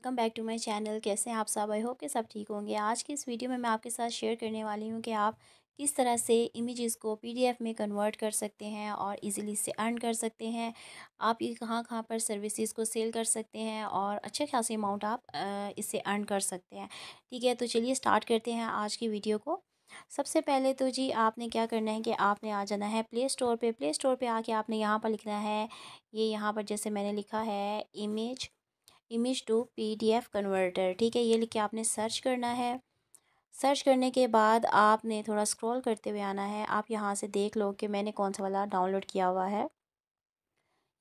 welcome back to my channel कैसे हैं आप सब आई होप के सब ठीक होंगे आज की इस वीडियो में मैं आपके साथ शेयर करने वाली हूँ कि आप किस तरह से इमेजेस को पीडीएफ में कन्वर्ट कर सकते हैं और इजीली इससे अर्न कर सकते हैं आप ये कहाँ कहाँ पर सर्विसेज को सेल कर सकते हैं और अच्छे खासे अमाउंट आप इससे अर्न कर सकते हैं ठीक है तो चलिए स्टार्ट करते हैं आज की वीडियो को सबसे पहले तो जी आपने क्या करना है कि आपने आ जाना है प्ले स्टोर पर प्ले स्टोर पर आके आपने यहाँ पर लिखना है ये यहाँ पर जैसे मैंने लिखा है image image to PDF converter ठीक है ये लिख के आपने सर्च करना है सर्च करने के बाद आपने थोड़ा स्क्रॉल करते हुए आना है आप यहाँ से देख लो कि मैंने कौन सा वाला डाउनलोड किया हुआ है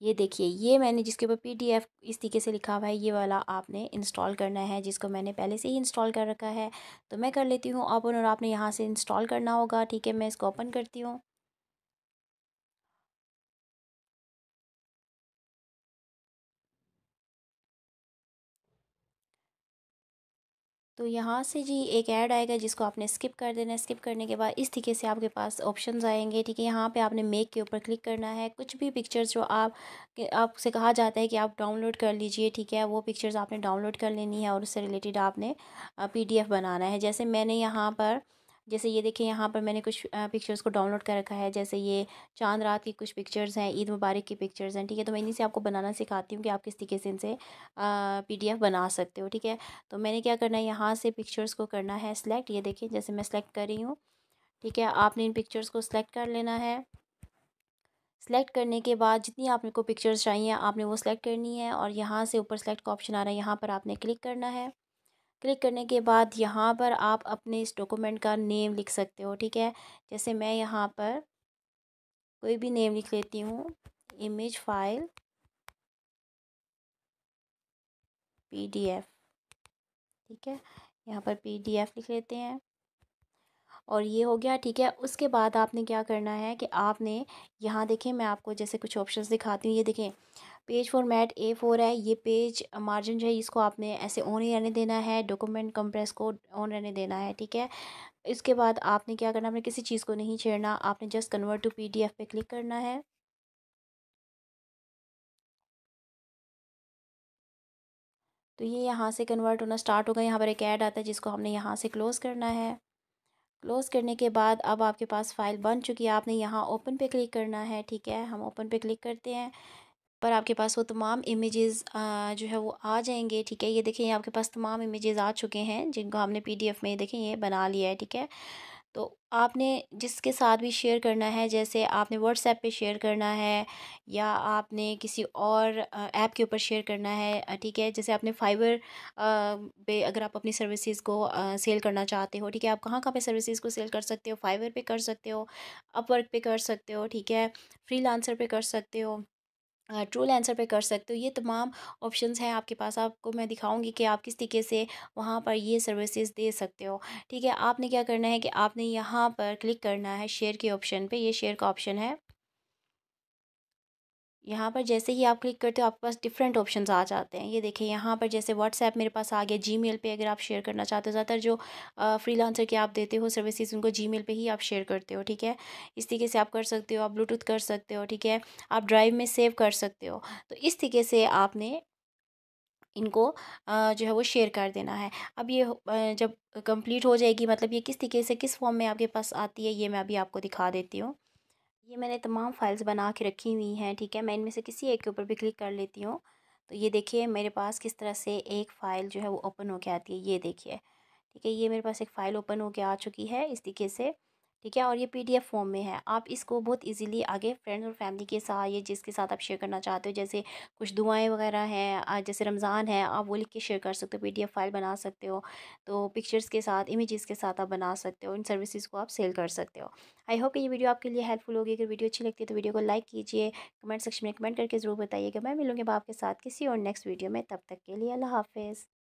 ये देखिए ये मैंने जिसके ऊपर पीडीएफ इस तरीके से लिखा हुआ है ये वाला आपने इंस्टॉल करना है जिसको मैंने पहले से ही इंस्टॉल कर रखा है तो मैं कर लेती हूँ ओपन और आपने यहाँ से इंस्टॉल करना होगा ठीक है मैं इसको ओपन करती हूँ तो यहाँ से जी एक ऐड आएगा जिसको आपने स्किप कर देना है स्किप करने के बाद इस तरीके से आपके पास ऑप्शंस आएंगे ठीक है यहाँ पे आपने मेक के ऊपर क्लिक करना है कुछ भी पिक्चर्स जो आप आपसे कहा जाता है कि आप डाउनलोड कर लीजिए ठीक है वो पिक्चर्स आपने डाउनलोड कर लेनी है और उससे रिलेटेड आपने पी बनाना है जैसे मैंने यहाँ पर जैसे ये देखिए यहाँ पर मैंने कुछ पिक्चर्स को डाउनलोड कर रखा है जैसे ये चांद रात की कुछ पिक्चर्स हैं ईद मुबारक की पिक्चर्स हैं ठीक है तो मैं इन्हीं से आपको बनाना सिखाती हूँ कि आप किस तरीके से इनसे पी बना सकते हो ठीक है तो मैंने क्या करना है यहाँ से पिक्चर्स को करना है सिलेक्ट ये देखिए जैसे मैं सिलेक्ट कर रही हूँ ठीक है आपने इन पिक्चर्स को सिलेक्ट कर लेना है सेलेक्ट करने के बाद जितनी आपने को पिक्चर्स चाहिए आपने वो सिलेक्ट करनी है और यहाँ से ऊपर सेलेक्ट का ऑप्शन आ रहा है यहाँ पर आपने क्लिक करना है क्लिक करने के बाद यहाँ पर आप अपने इस डॉक्यूमेंट का नेम लिख सकते हो ठीक है जैसे मैं यहाँ पर कोई भी नेम लिख लेती हूँ इमेज फाइल पीडीएफ ठीक है यहाँ पर पीडीएफ लिख लेते हैं और ये हो गया ठीक है उसके बाद आपने क्या करना है कि आपने यहाँ देखें मैं आपको जैसे कुछ ऑप्शंस दिखाती हूँ ये देखें पेज फॉर्मेट ए फोर है ये पेज मार्जिन जो है इसको आपने ऐसे ऑन ही रहने देना है डॉक्यूमेंट कंप्रेस को ऑन रहने देना है ठीक है इसके बाद आपने क्या करना आपने किसी चीज़ को नहीं छेड़ना आपने जस्ट कन्वर्ट टू पीडीएफ पे क्लिक करना है तो ये यहाँ से कन्वर्ट होना स्टार्ट होगा यहाँ पर एक ऐड आता है जिसको हमने यहाँ से क्लोज़ करना है क्लोज़ करने के बाद अब आपके पास फ़ाइल बन चुकी है आपने यहाँ ओपन पे क्लिक करना है ठीक है हम ओपन पे क्लिक करते हैं पर आपके पास वो तमाम इमेजेस जो है वो आ जाएंगे ठीक है ये देखें ये आपके पास तमाम इमेजेस आ चुके हैं जिनको हमने पीडीएफ में देखें ये बना लिया है ठीक है तो आपने जिसके साथ भी शेयर करना है जैसे आपने व्हाट्सएप पे शेयर करना है या आपने किसी और ऐप के ऊपर शेयर करना है ठीक है जैसे आपने फाइबर पे अगर आप अपनी सर्विसेज को सेल करना चाहते हो ठीक है आप कहाँ कहाँ पे सर्विसेज को सेल कर सकते हो फाइबर पे कर सकते हो अपवर्क पे कर सकते हो ठीक है लांसर पे कर सकते हो ट्रूल आंसर पे कर सकते हो ये तमाम ऑप्शंस हैं आपके पास आपको मैं दिखाऊंगी कि आप किस तरीके से वहाँ पर ये सर्विसेज दे सकते हो ठीक है आपने क्या करना है कि आपने यहाँ पर क्लिक करना है शेयर के ऑप्शन पे ये शेयर का ऑप्शन है यहाँ पर जैसे ही आप क्लिक करते हो आपके पास डिफरेंट ऑप्शन आ जाते हैं ये देखिए यहाँ पर जैसे व्हाट्सएप मेरे पास आ गया जी मेल पर अगर आप शेयर करना चाहते हो ज़्यादातर जो फ्री लांसर के आप देते हो सर्विसेज उनको जी मेल पर ही आप शेयर करते हो ठीक है इस तरीके से आप कर सकते हो आप ब्लूटूथ कर सकते हो ठीक है आप ड्राइव में सेव कर सकते हो तो इस तरीके से आपने इनको जो है वो शेयर कर देना है अब ये जब कंप्लीट हो जाएगी मतलब ये किस तरीके से किस फॉर्म में आपके पास आती है ये मैं अभी आपको दिखा देती हूँ ये मैंने तमाम फाइल्स बना के रखी हुई हैं ठीक है मैं इनमें से किसी एक के ऊपर भी क्लिक कर लेती हूँ तो ये देखिए मेरे पास किस तरह से एक फ़ाइल जो है वो ओपन के आती है ये देखिए ठीक है ये मेरे पास एक फ़ाइल ओपन के आ चुकी है इस तरीके से ठीक है और ये पीडीएफ फॉर्म में है आप इसको बहुत इजीली आगे फ्रेंड्स और फैमिली के साथ या जिसके साथ आप शेयर करना चाहते हो जैसे कुछ दुआएं वगैरह हैं जैसे रमज़ान है आप वो लिख के शेयर कर सकते हो पीडीएफ फाइल बना सकते हो तो पिक्चर्स के साथ इमेजेस के साथ आप बना सकते हो इन सर्विसेज को आप सेल कर सकते हो आई होप ये वीडियो आपके लिए हेल्पफुल होगी अगर वीडियो अच्छी लगती है तो वीडियो को लाइक कीजिए कमेंट सेक्शन में कमेंट करके ज़रूर बताइएगा मैं मिलूँगी आपके साथ किसी और नेक्स्ट वीडियो में तब तक के लिए अल्लाह हाफिज़